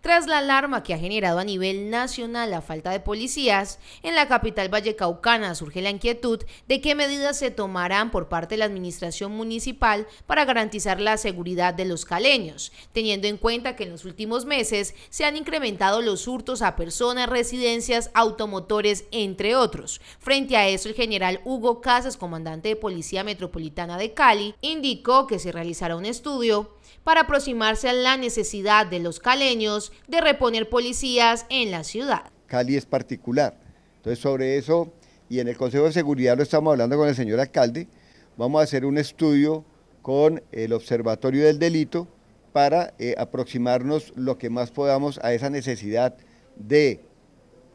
tras la alarma que ha generado a nivel nacional la falta de policías, en la capital vallecaucana surge la inquietud de qué medidas se tomarán por parte de la administración municipal para garantizar la seguridad de los caleños, teniendo en cuenta que en los últimos meses se han incrementado los hurtos a personas, residencias, automotores, entre otros. Frente a eso, el general Hugo Casas, comandante de Policía Metropolitana de Cali, indicó que se realizará un estudio para aproximarse a la necesidad de los caleños de reponer policías en la ciudad. Cali es particular. Entonces sobre eso, y en el Consejo de Seguridad lo estamos hablando con el señor alcalde, vamos a hacer un estudio con el Observatorio del Delito para eh, aproximarnos lo que más podamos a esa necesidad de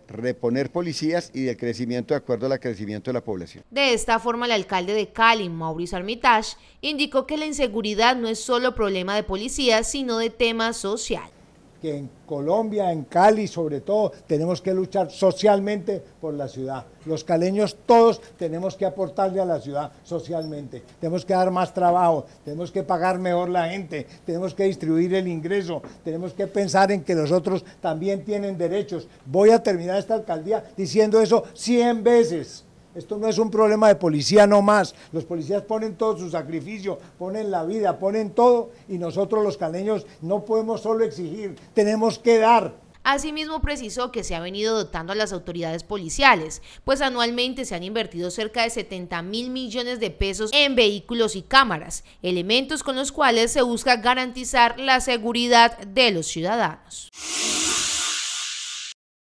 reponer policías y de crecimiento de acuerdo al crecimiento de la población. De esta forma, el alcalde de Cali, Mauricio Armitage, indicó que la inseguridad no es solo problema de policías, sino de tema social que en Colombia, en Cali sobre todo, tenemos que luchar socialmente por la ciudad. Los caleños todos tenemos que aportarle a la ciudad socialmente. Tenemos que dar más trabajo, tenemos que pagar mejor la gente, tenemos que distribuir el ingreso, tenemos que pensar en que los otros también tienen derechos. Voy a terminar esta alcaldía diciendo eso 100 veces. Esto no es un problema de policía no más, Los policías ponen todo su sacrificio, ponen la vida, ponen todo y nosotros los caleños no podemos solo exigir, tenemos que dar. Asimismo precisó que se ha venido dotando a las autoridades policiales, pues anualmente se han invertido cerca de 70 mil millones de pesos en vehículos y cámaras, elementos con los cuales se busca garantizar la seguridad de los ciudadanos.